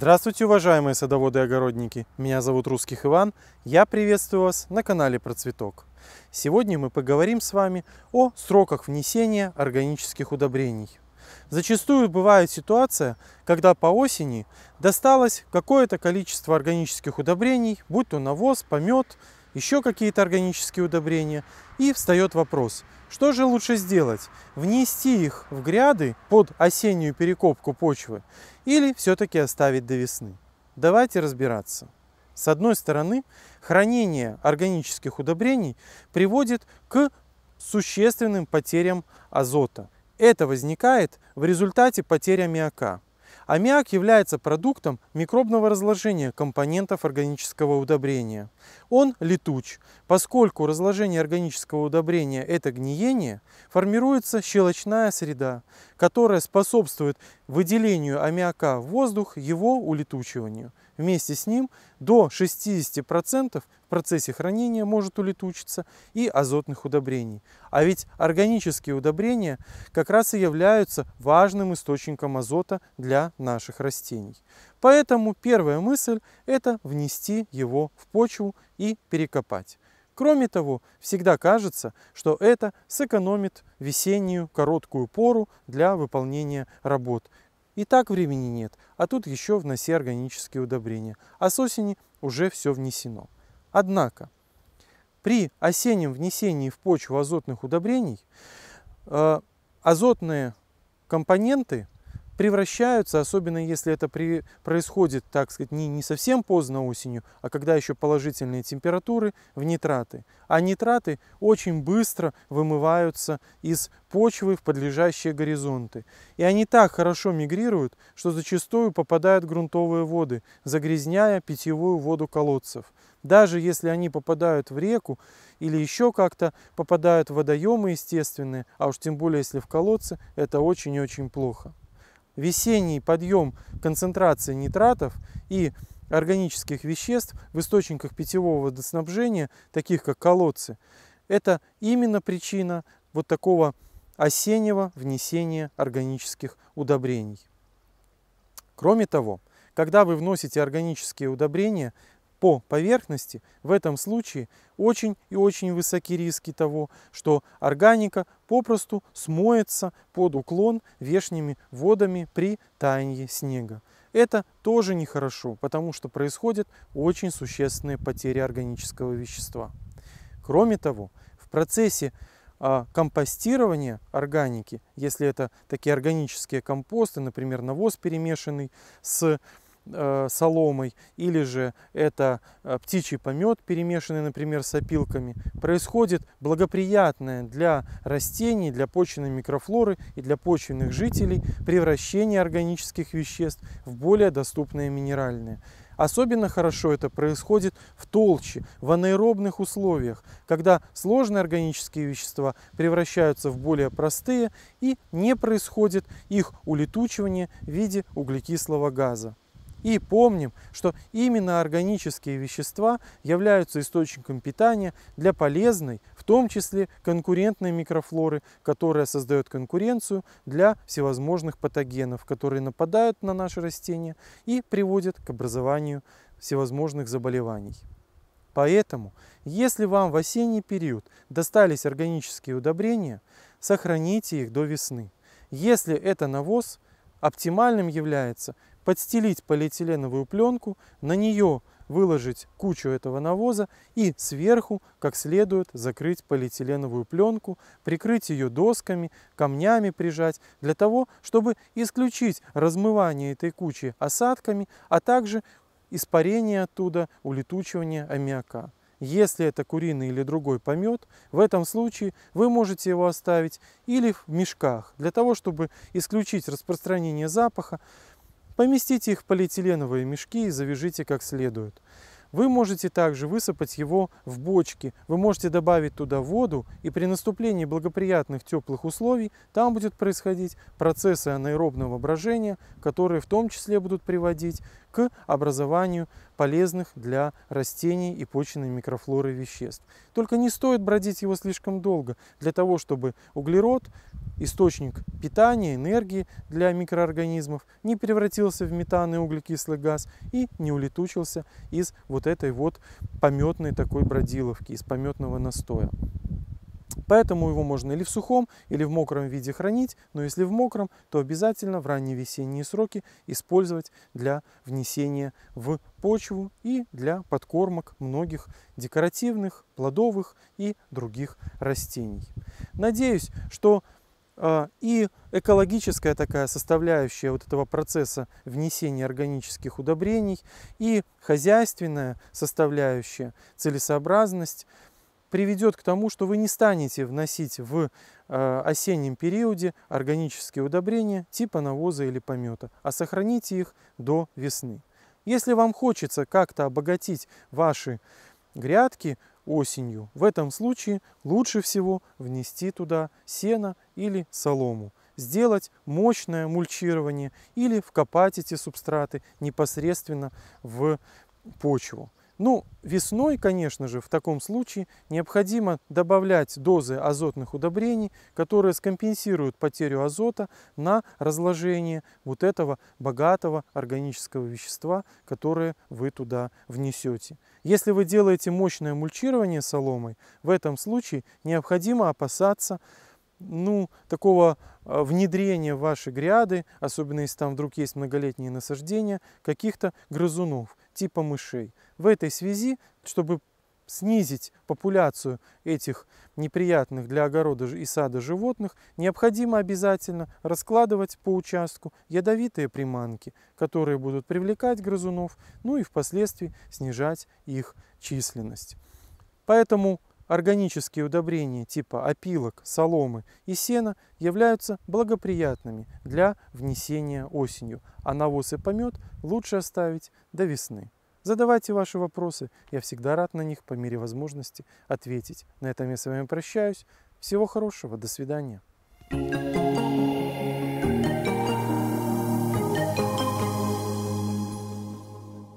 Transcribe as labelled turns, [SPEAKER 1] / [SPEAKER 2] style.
[SPEAKER 1] Здравствуйте, уважаемые садоводы и огородники! Меня зовут Русских Иван, я приветствую вас на канале Процветок. Сегодня мы поговорим с вами о сроках внесения органических удобрений. Зачастую бывает ситуация, когда по осени досталось какое-то количество органических удобрений, будь то навоз, помет еще какие-то органические удобрения. И встает вопрос, что же лучше сделать? Внести их в гряды под осеннюю перекопку почвы или все-таки оставить до весны? Давайте разбираться. С одной стороны, хранение органических удобрений приводит к существенным потерям азота. Это возникает в результате потери аммиака. Аммиак является продуктом микробного разложения компонентов органического удобрения. Он летуч, поскольку разложение органического удобрения – это гниение, формируется щелочная среда, которая способствует выделению аммиака в воздух, его улетучиванию – вместе с ним до 60% в процессе хранения может улетучиться и азотных удобрений. А ведь органические удобрения как раз и являются важным источником азота для наших растений. Поэтому первая мысль – это внести его в почву и перекопать. Кроме того, всегда кажется, что это сэкономит весеннюю короткую пору для выполнения работ, и так времени нет, а тут еще вноси органические удобрения. А с осени уже все внесено. Однако, при осеннем внесении в почву азотных удобрений э, азотные компоненты превращаются, особенно если это при, происходит, так сказать, не, не совсем поздно осенью, а когда еще положительные температуры, в нитраты. А нитраты очень быстро вымываются из почвы в подлежащие горизонты. И они так хорошо мигрируют, что зачастую попадают в грунтовые воды, загрязняя питьевую воду колодцев. Даже если они попадают в реку или еще как-то попадают в водоемы естественные, а уж тем более если в колодцы, это очень-очень плохо весенний подъем концентрации нитратов и органических веществ в источниках питьевого водоснабжения, таких как колодцы, это именно причина вот такого осеннего внесения органических удобрений. Кроме того, когда вы вносите органические удобрения, по поверхности, в этом случае очень и очень высоки риски того, что органика попросту смоется под уклон вешними водами при таянии снега. Это тоже нехорошо, потому что происходят очень существенные потери органического вещества. Кроме того, в процессе а, компостирования органики, если это такие органические компосты, например, навоз перемешанный с Э, соломой, или же это э, птичий помет, перемешанный, например, с опилками, происходит благоприятное для растений, для почвенной микрофлоры и для почвенных жителей превращение органических веществ в более доступные минеральные. Особенно хорошо это происходит в толще, в анаэробных условиях, когда сложные органические вещества превращаются в более простые и не происходит их улетучивание в виде углекислого газа. И помним, что именно органические вещества являются источником питания для полезной, в том числе конкурентной микрофлоры, которая создает конкуренцию для всевозможных патогенов, которые нападают на наши растения и приводят к образованию всевозможных заболеваний. Поэтому, если вам в осенний период достались органические удобрения, сохраните их до весны. Если это навоз, оптимальным является подстелить полиэтиленовую пленку, на нее выложить кучу этого навоза и сверху, как следует, закрыть полиэтиленовую пленку, прикрыть ее досками, камнями прижать, для того, чтобы исключить размывание этой кучи осадками, а также испарение оттуда, улетучивание аммиака. Если это куриный или другой помет, в этом случае вы можете его оставить или в мешках, для того, чтобы исключить распространение запаха, Поместите их в полиэтиленовые мешки и завяжите как следует. Вы можете также высыпать его в бочки, вы можете добавить туда воду, и при наступлении благоприятных теплых условий там будет происходить процессы анаэробного брожения, которые в том числе будут приводить к образованию полезных для растений и почвенной микрофлоры веществ. Только не стоит бродить его слишком долго, для того, чтобы углерод, источник питания, энергии для микроорганизмов, не превратился в метан и углекислый газ и не улетучился из вот этой вот пометной такой бродиловки, из пометного настоя. Поэтому его можно или в сухом, или в мокром виде хранить, но если в мокром, то обязательно в ранние весенние сроки использовать для внесения в почву и для подкормок многих декоративных, плодовых и других растений. Надеюсь, что а, и экологическая такая составляющая вот этого процесса внесения органических удобрений, и хозяйственная составляющая, целесообразность – приведет к тому, что вы не станете вносить в э, осеннем периоде органические удобрения типа навоза или помета, а сохраните их до весны. Если вам хочется как-то обогатить ваши грядки осенью, в этом случае лучше всего внести туда сено или солому, сделать мощное мульчирование или вкопать эти субстраты непосредственно в почву. Ну, весной, конечно же, в таком случае необходимо добавлять дозы азотных удобрений, которые скомпенсируют потерю азота на разложение вот этого богатого органического вещества, которое вы туда внесете. Если вы делаете мощное мульчирование соломой, в этом случае необходимо опасаться ну, такого э, внедрения в ваши гряды, особенно если там вдруг есть многолетние насаждения, каких-то грызунов типа мышей. В этой связи, чтобы снизить популяцию этих неприятных для огорода и сада животных, необходимо обязательно раскладывать по участку ядовитые приманки, которые будут привлекать грызунов, ну и впоследствии снижать их численность. Поэтому органические удобрения типа опилок, соломы и сена являются благоприятными для внесения осенью, а навоз и помет лучше оставить до весны. Задавайте ваши вопросы, я всегда рад на них по мере возможности ответить. На этом я с вами прощаюсь. Всего хорошего, до свидания. thank you